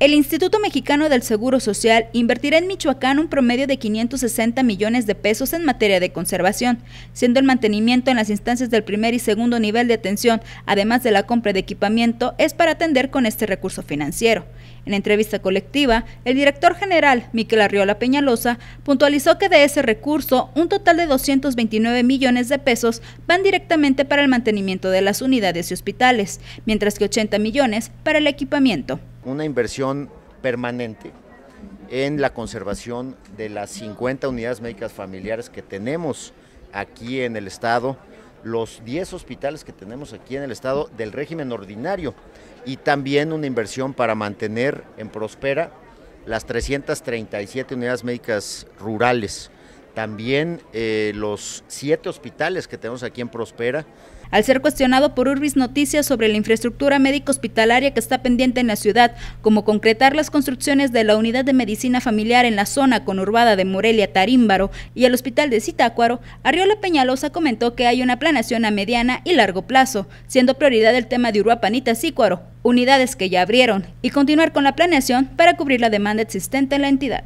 El Instituto Mexicano del Seguro Social invertirá en Michoacán un promedio de 560 millones de pesos en materia de conservación, siendo el mantenimiento en las instancias del primer y segundo nivel de atención, además de la compra de equipamiento, es para atender con este recurso financiero. En entrevista colectiva, el director general, Miquel Arriola Peñalosa, puntualizó que de ese recurso, un total de 229 millones de pesos van directamente para el mantenimiento de las unidades y hospitales, mientras que 80 millones para el equipamiento una inversión permanente en la conservación de las 50 unidades médicas familiares que tenemos aquí en el Estado, los 10 hospitales que tenemos aquí en el Estado del régimen ordinario y también una inversión para mantener en Prospera las 337 unidades médicas rurales también eh, los siete hospitales que tenemos aquí en Prospera. Al ser cuestionado por Urbis Noticias sobre la infraestructura médico-hospitalaria que está pendiente en la ciudad, como concretar las construcciones de la unidad de medicina familiar en la zona conurbada de Morelia, Tarímbaro y el hospital de Zitácuaro, Arriola Peñalosa comentó que hay una planeación a mediana y largo plazo, siendo prioridad el tema de Uruapanita zícuaro unidades que ya abrieron, y continuar con la planeación para cubrir la demanda existente en la entidad.